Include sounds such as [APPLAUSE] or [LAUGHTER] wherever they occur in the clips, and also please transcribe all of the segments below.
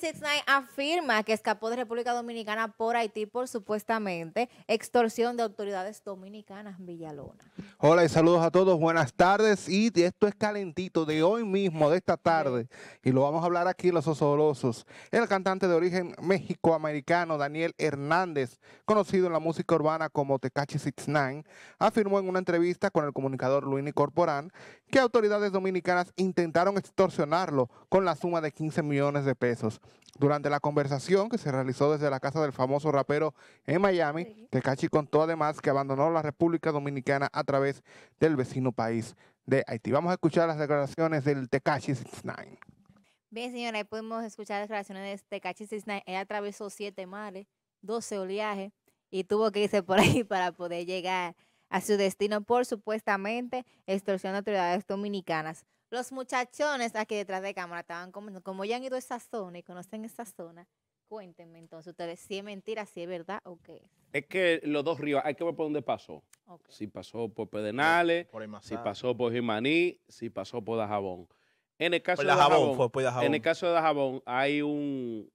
Six Nine afirma que escapó de República Dominicana por Haití por supuestamente extorsión de autoridades dominicanas Villalona. Hola y saludos a todos, buenas tardes. Y esto es calentito de hoy mismo, de esta tarde. Y lo vamos a hablar aquí los osorosos. El cantante de origen mexicoamericano Daniel Hernández, conocido en la música urbana como Six Nine, afirmó en una entrevista con el comunicador Luini Corporán que autoridades dominicanas intentaron extorsionarlo con la suma de 15 millones de pesos. Durante la conversación que se realizó desde la casa del famoso rapero en Miami, Tecachi contó además que abandonó la República Dominicana a través del vecino país de Haití. Vamos a escuchar las declaraciones del Tecachi Nine. Bien, señora, ahí podemos escuchar las declaraciones de Tecachi 69. Él atravesó siete mares, 12 oleajes y tuvo que irse por [LAUGHS] ahí para poder llegar a su destino por supuestamente extorsión de autoridades dominicanas los muchachones aquí detrás de cámara estaban comentando, como ya han ido a esa zona y conocen esa zona, cuéntenme entonces ustedes si es mentira, si es verdad o qué. Es que los dos ríos, hay que ver por dónde pasó. Si pasó por Pedenales, si pasó por Jimaní, si pasó por Dajabón. En el caso de Dajabón, en caso de hay un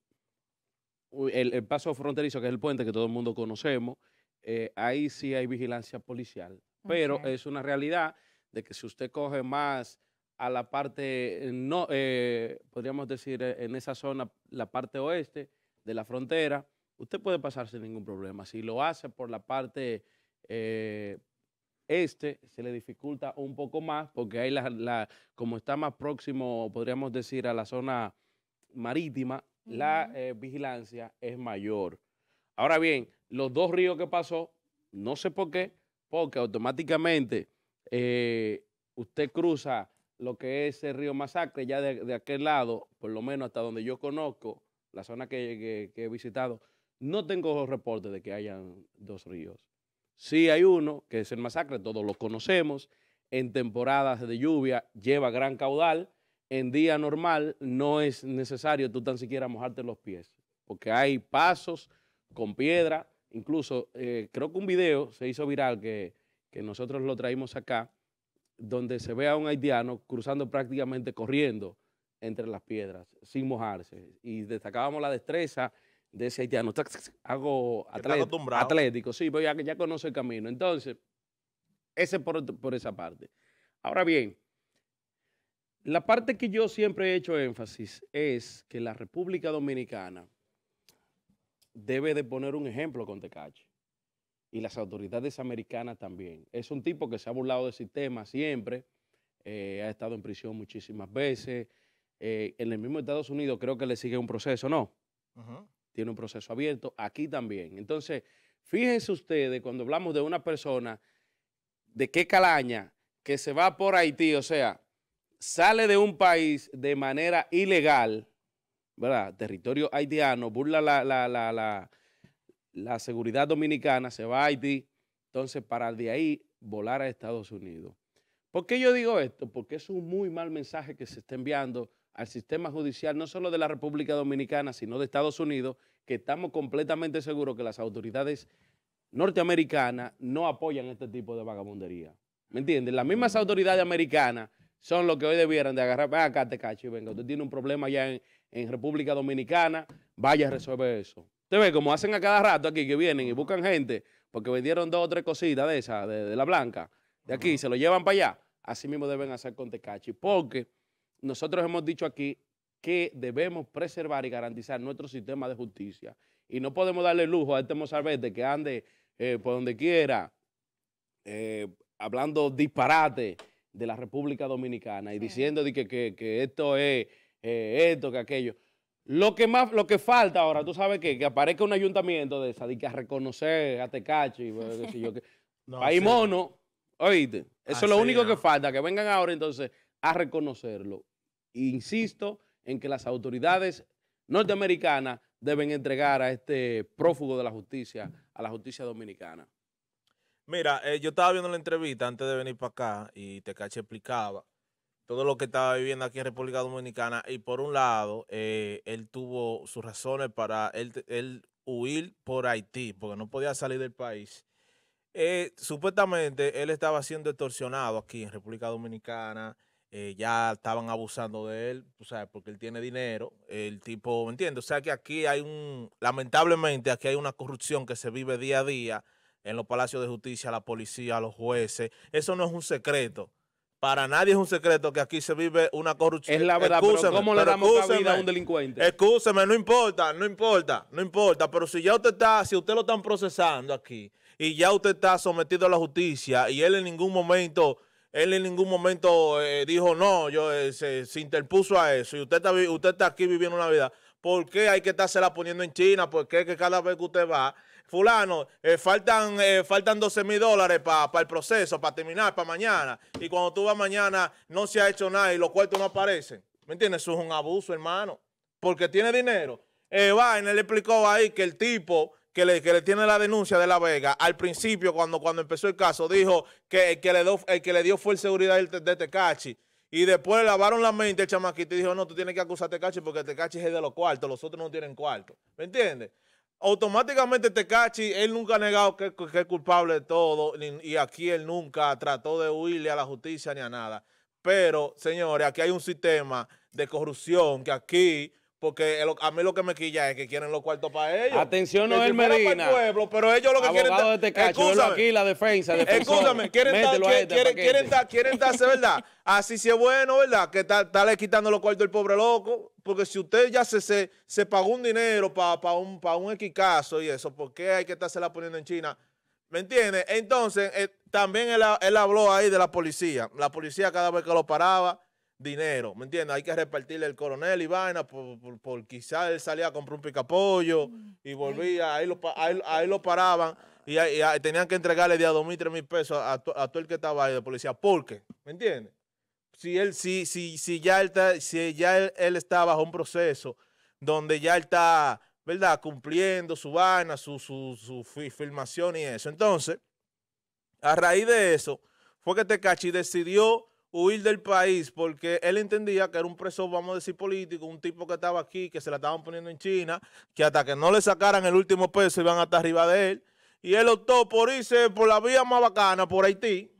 el, paso fronterizo que es el puente que todo el mundo conocemos. Eh, ahí sí hay vigilancia policial, pero es una realidad de que si usted coge más a la parte, eh, no, eh, podríamos decir, eh, en esa zona, la parte oeste de la frontera, usted puede pasar sin ningún problema. Si lo hace por la parte este, se le dificulta un poco más porque ahí, como está más próximo, podríamos decir, a la zona marítima, la vigilancia es mayor. Ahora bien, los dos ríos que pasó, no sé por qué, porque automáticamente usted cruza lo que es el río Masacre, ya de, aquel lado, por lo menos hasta donde yo conozco, la zona que, he visitado, no tengo reportes de que hayan dos ríos. Sí hay uno, que es el Masacre, todos lo conocemos, en temporadas de lluvia lleva gran caudal, en día normal no es necesario tú tan siquiera mojarte los pies, porque hay pasos con piedra, incluso eh, creo que un video se hizo viral que, que nosotros lo traímos acá, donde se ve a un haitiano cruzando prácticamente corriendo entre las piedras, sin mojarse. Y destacábamos la destreza de ese haitiano. Hago atlético, sí, pero pues ya, conoce el camino. Entonces, ese por, por esa parte. Ahora bien, la parte que yo siempre he hecho énfasis es que la República Dominicana debe de poner un ejemplo con Tecache y las autoridades americanas también. Es un tipo que se ha burlado del sistema siempre, eh, ha estado en prisión muchísimas veces. Eh, en el mismo Estados Unidos creo que le sigue un proceso, ¿no? Tiene un proceso abierto, aquí también. Entonces, fíjense ustedes cuando hablamos de una persona de qué calaña que se va por Haití, o sea, sale de un país de manera ilegal, ¿verdad? Territorio haitiano, burla la, la, la la seguridad dominicana se va a Haití, entonces para de ahí volar a Estados Unidos. ¿Por qué yo digo esto? Porque es un muy mal mensaje que se está enviando al sistema judicial, no solo de la República Dominicana, sino de Estados Unidos, que estamos completamente seguros que las autoridades norteamericanas no apoyan este tipo de vagabundería. ¿Me entienden? Las mismas autoridades americanas son los que hoy debieran de agarrar, venga, acá, te cacho, venga, usted tiene un problema allá en, en República Dominicana, vaya a resolver eso. Usted ve como hacen a cada rato aquí que vienen y buscan gente porque vendieron dos o tres cositas de esa, de, la blanca, de aquí, se lo llevan para allá. Así mismo deben hacer con Tecachi, porque nosotros hemos dicho aquí que debemos preservar y garantizar nuestro sistema de justicia. Y no podemos darle lujo a este Mozarbete que ande eh, por donde quiera eh, hablando disparate de la República Dominicana y diciendo de que, esto es eh, esto, que aquello. Lo que más, lo que falta ahora, tú sabes qué, que aparezca un ayuntamiento de esa, de que a reconocer a Tecachi, y pues, yo, que, [LAUGHS] mono, oíste, eso es lo único que falta, que vengan ahora entonces a reconocerlo. Insisto en que las autoridades norteamericanas deben entregar a este prófugo de la justicia, a la justicia dominicana. Mira, eh, yo estaba viendo la entrevista antes de venir para acá y Tecachi explicaba todo lo que estaba viviendo aquí en República Dominicana y por un lado, eh, él tuvo sus razones para él, huir por Haití, porque no podía salir del país. Eh, supuestamente él estaba siendo extorsionado aquí en República Dominicana, eh, ya estaban abusando de él, sabes, porque él tiene dinero, el tipo, ¿me entiendes? O sea que aquí hay un, lamentablemente aquí hay una corrupción que se vive día a día en los palacios de justicia, la policía, los jueces, eso no es un secreto. Para nadie es un secreto que aquí se vive una corrupción. Es la verdad, pero ¿cómo le damos la vida a un delincuente? Escúcheme, no importa, no importa, no importa. Pero si ya usted está, si usted lo están procesando aquí y ya usted está sometido a la justicia y él en ningún momento, él en ningún momento eh, dijo no, yo eh, se, interpuso a eso y usted está, usted está aquí viviendo una vida. ¿Por qué hay que la poniendo en China? ¿Por qué que cada vez que usted va fulano, eh, faltan, eh, faltan 12 mil dólares para el proceso, para terminar, para mañana. Y cuando tú vas mañana no se ha hecho nada y los cuartos no aparecen. ¿Me entiendes? Eso es un abuso, hermano. Porque tiene dinero. Eh, Biden le explicó ahí que el tipo que le, tiene la denuncia de La Vega, al principio, cuando, cuando empezó el caso, dijo que el que le, el que le dio fue el seguridad de, Tecachi. Y después le lavaron la mente el chamaquito y dijo, no, tú tienes que acusar a Tecachi porque Tecachi es el de los cuartos, los otros no tienen cuarto. ¿Me entiendes? automáticamente Tecachi, él nunca ha negado que, que es culpable de todo, y aquí él nunca trató de huirle a la justicia ni a nada. Pero, señores, aquí hay un sistema de corrupción que aquí porque a mí lo que me quilla es que quieren los cuartos para ellos. Atención, Noel Medina. Para el pueblo, pero ellos lo que quieren. es este aquí, la defensa. Escúchame, quieren estar, quieren ¿verdad? Así sí es bueno, ¿verdad? Que tal, tal quitando los cuartos al pobre loco. Porque si usted ya se, se, pagó un dinero para un, X un y eso, ¿por qué hay que estarse la poniendo en China? ¿Me entiendes? Entonces, eh, también él habló ahí de la policía. La policía cada vez que lo paraba dinero, ¿me entiendes? Hay que repartirle el coronel y vaina, por, por, él salía a comprar un picapollo y mm, volvía, ahí lo, ahí, lo paraban y, tenían que entregarle de a dos mil, tres mil pesos a, todo el que estaba ahí de policía. ¿Por qué? ¿Me entiendes? Si él, si, si, ya él está, si ya él, bajo un proceso donde ya él está, ¿verdad? Cumpliendo su vaina, su, su filmación y eso. Entonces, a raíz de eso, fue que Tecachi decidió huir del país porque él entendía que era un preso, vamos a decir, político, un tipo que estaba aquí, que se la estaban poniendo en China, que hasta que no le sacaran el último peso iban hasta arriba de él. Y él optó por irse por la vía más bacana, por Haití.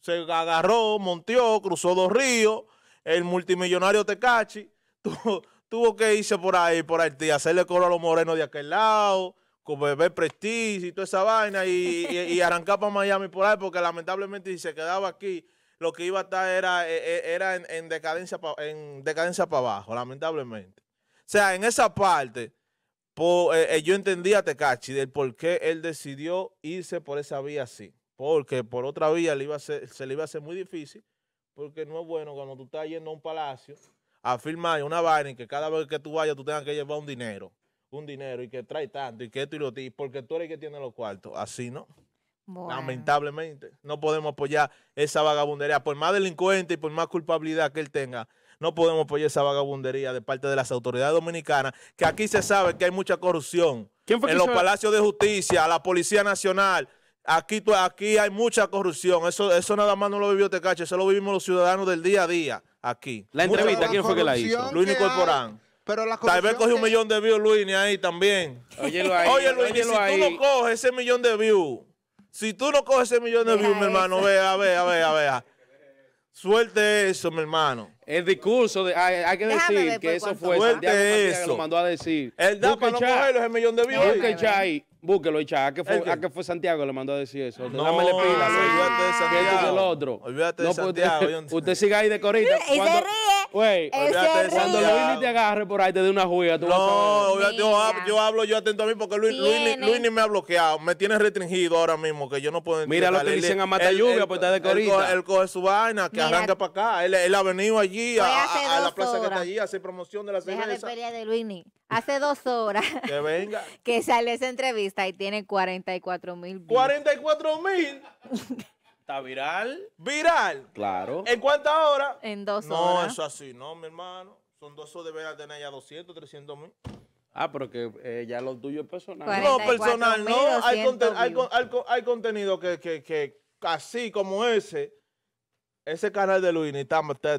Se agarró, montió, cruzó dos ríos, el multimillonario Tecachi. [LAUGHS] Tuvo, que irse por ahí, por Haití, hacerle cola a los morenos de aquel lado con beber prestigio y toda esa vaina y, y, arrancar para Miami por ahí, porque lamentablemente se quedaba aquí, lo que iba a estar era, e, e, era en, decadencia en decadencia para abajo, lamentablemente. O sea, en esa parte, pues, eh, eh, yo entendía a Tecachi del por qué él decidió irse por esa vía así. Porque por otra vía le iba se le iba a hacer muy difícil, porque no es bueno cuando tú estás yendo a un palacio a firmar una vaina y que cada vez que tú vayas tú tengas que llevar un dinero, un dinero y que trae tanto y que tú y lo tienes, porque tú eres el que tiene los cuartos. Así no. Lamentablemente, no podemos apoyar esa vagabundería, por más delincuente y por más culpabilidad que él tenga. No podemos apoyar esa vagabundería de parte de las autoridades dominicanas, que aquí se sabe que hay mucha corrupción. en los palacios de justicia, A la Policía Nacional, aquí, aquí hay mucha corrupción. Eso, eso nada más no lo vivió Tecache, eso lo vivimos los ciudadanos del día a día aquí. La entrevista, ¿quién fue que la hizo? Luis Corporán. Pero Tal vez cogió un millón de views, Luis, ahí también. Oye, Luis, si ahí. tú no coges ese millón de views si tú no coges ese millón de views, mi hermano, vea, vea, vea, vea. Suelte eso, mi hermano. El discurso, de, hay, que decir que pues eso fue Suelte eso. lo mandó a decir. El da no cogerlo ese millón de views. Busque búsquelo y ¿A qué fue, fue Santiago que le mandó a decir eso? No, Dame pila, olvídate de Santiago. otro. Olvídate de Santiago. [LAUGHS] Usted, sigue siga ahí de corita. [LAUGHS] Y cuando, Güey, cuando Luis te agarre por ahí, te dé una juega. Tú no, yo, hablo, yo, hablo, yo atento a mí porque Luis, Luis, me ha bloqueado. Me tiene restringido ahora mismo, que yo no puedo Mira lo que dicen a Mata Lluvia, pues está de corita. Él coge, su vaina, que arranca para acá. Él, ha venido allí, a, la plaza que está allí, a hacer promoción de la cerveza. Deja de pelear de Luis Hace dos horas [LAUGHS] que venga. [LAUGHS] Que sale esa entrevista y tiene 44 mil. ¿44 mil? [LAUGHS] Está viral. ¿Viral? Claro. ¿En cuántas horas? En dos horas. No, eso así, no, mi hermano. Son dos horas, debería tener ya 200, 300 mil. Ah, pero que eh, ya lo tuyo es personal. No, personal, no. Hay, contenido que, que, así como ese ese canal de Luini,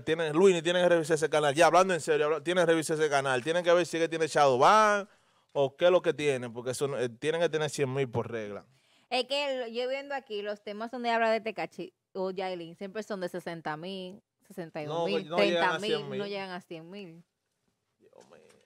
tienen, Luini tiene que revisar ese canal. Ya hablando en serio, tiene que revisar ese canal. Tienen que ver si es que tiene Shadowban o qué es lo que tiene, porque eso, eh, tienen que tener 100 mil por regla. Es que yo viendo aquí los temas donde habla de Tecachi o Yailin siempre son de 60 mil, 62 mil, no, 30 pues, mil, no llegan a 100 mil.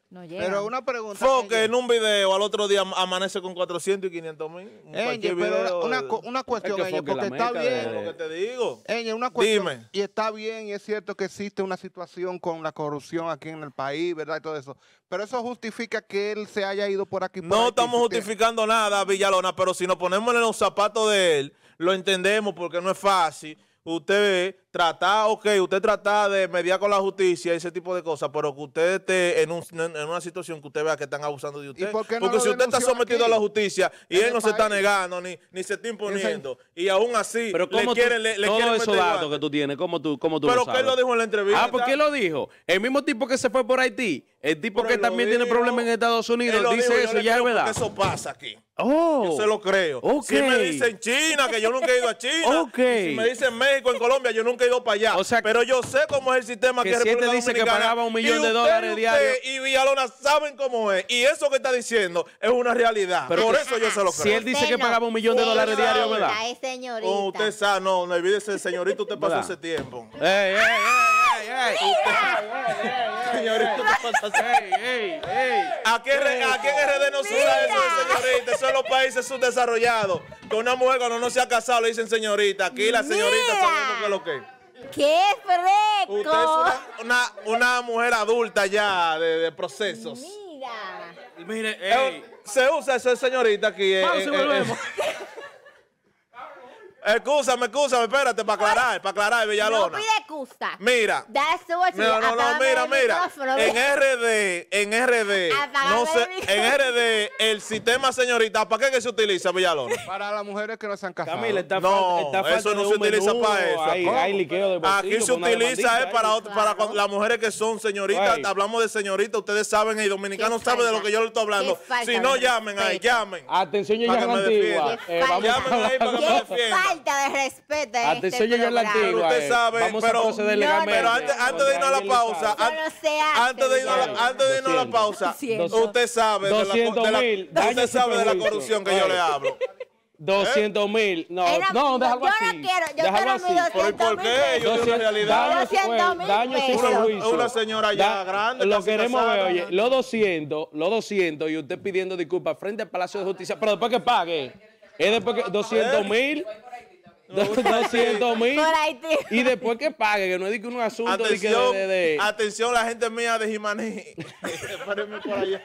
No Pero una pregunta. que en un video al otro día amanece con 400 y 500 mil. pero una, cuestión, es porque está bien. una cuestión. Y está bien, y es cierto que existe una situación con la corrupción aquí en el país, ¿verdad? Y todo eso. Pero eso justifica que él se haya ido por aquí. no estamos justificando nada, Villalona, pero si nos ponemos en los zapatos de él, lo entendemos porque no es fácil. Usted ve tratar, ah, ok, usted trata de mediar con la justicia, y ese tipo de cosas, pero que usted esté en, un, en una situación que usted vea que están abusando de usted. Porque si usted está sometido a la justicia y él no se está negando ni, ni se está imponiendo, y aún así pero le quieren, le, esos datos que tú tienes, ¿cómo tú, cómo tú Pero lo lo dijo en la ah, entrevista. Ah, porque él lo dijo. El mismo tipo que se fue por Haití, el tipo que también tiene problemas en Estados Unidos, dice eso, ya es verdad. Eso pasa aquí. Oh, yo se lo creo. Okay. Si me dicen China, que yo nunca he ido a China. [LAUGHS] Si me dicen México, en Colombia, yo nunca que para allá. pero yo sé cómo es el sistema que, que República dice Dominicana, que pagaba un millón de dólares diarios. Y Villalona saben cómo es. Y eso que está diciendo es una realidad. Por eso yo se lo creo. Si él dice que pagaba un millón de dólares diarios, ¿verdad? señorita. Oh, usted sabe, no, no olvídese, señorito usted pasó ese tiempo. ¡Ey, ey, ey! Señorita, usted pasó ese tiempo. ¡Ey, aquí en a quién RD no eso, señorita? Eso es los países subdesarrollados que una mujer cuando no se ha casado le dicen señorita. Aquí la señorita son lo que lo que ¡Qué fresco! Usted es una, una, mujer adulta ya de, procesos. Mira. Mire, eh, se usa eso, señorita, aquí. Eh, Vamos, eh, eh, volvemos. Eh, [LAUGHS] escúchame, espérate, para aclarar, para aclarar, Villalona. Mira. mira, mira. En RD, en RD, no sé, en RD, el sistema señorita, ¿para qué se utiliza, Villalona? Para las mujeres que no se han casado. Camila, No, eso no se utiliza para eso. Hay, liqueo de bolsillo, Aquí se utiliza es para, ¿eh? las mujeres que son señoritas. Hablamos de señoritas, ustedes saben, y dominicanos saben de lo que yo le estoy hablando. Si no, llamen ahí, llamen. Atención, yo la antigua. Eh, llamen ahí para que me defiendan. falta de respeto este Atención, yo la antigua. Usted eh. sabe, pero, antes, de irnos a la pausa, antes de irnos a la, pausa, usted sabe de la, usted sabe de la corrupción que yo le hablo. 200 mil. ¿Eh? No, no, yo no quiero, yo ¿Por qué? mil Una, señora ya grande. Lo queremos ver, oye, los 200, los 200 y usted pidiendo disculpas frente al Palacio de Justicia, pero después que pague. Es después que 200 ¿Eh? mil. 200 [LAUGHS] mil. Y después que pague, que no es de que un asunto atención, de, de, de, Atención, la gente mía de Jimaní. [LAUGHS] Espérenme por allá.